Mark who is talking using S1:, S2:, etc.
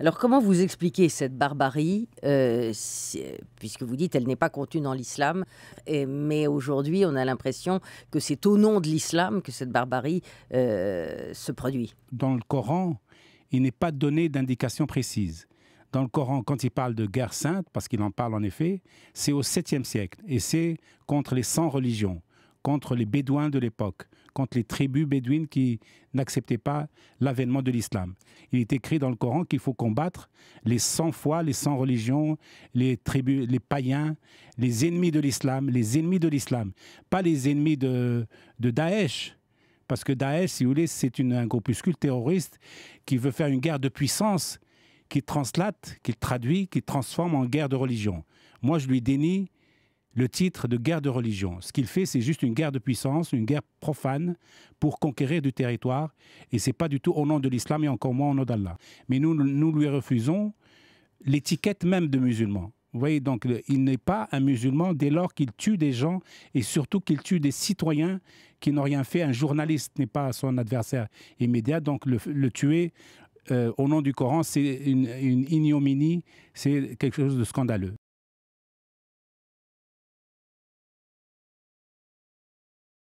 S1: Alors comment vous expliquez cette barbarie, euh, puisque vous dites elle n'est pas contenue dans l'islam, mais aujourd'hui on a l'impression que c'est au nom de l'islam que cette
S2: barbarie euh, se produit Dans le Coran, il n'est pas donné d'indication précise. Dans le Coran, quand il parle de guerre sainte, parce qu'il en parle en effet, c'est au 7e siècle, et c'est contre les 100 religions contre les Bédouins de l'époque, contre les tribus bédouines qui n'acceptaient pas l'avènement de l'islam. Il est écrit dans le Coran qu'il faut combattre les 100 fois les 100 religions, les tribus, les païens, les ennemis de l'islam, les ennemis de l'islam, pas les ennemis de, de Daesh. Parce que Daesh, si vous voulez, c'est un groupuscule terroriste qui veut faire une guerre de puissance, qui translate, qui traduit, qui transforme en guerre de religion. Moi, je lui dénie le titre de guerre de religion. Ce qu'il fait, c'est juste une guerre de puissance, une guerre profane pour conquérir du territoire. Et ce n'est pas du tout au nom de l'islam et encore moins au nom d'Allah. Mais nous, nous lui refusons l'étiquette même de musulman. Vous voyez, donc il n'est pas un musulman dès lors qu'il tue des gens et surtout qu'il tue des citoyens qui n'ont rien fait. Un journaliste n'est pas son adversaire immédiat, donc le, tuer euh, au nom du Coran, c'est une ignominie, c'est quelque chose de scandaleux.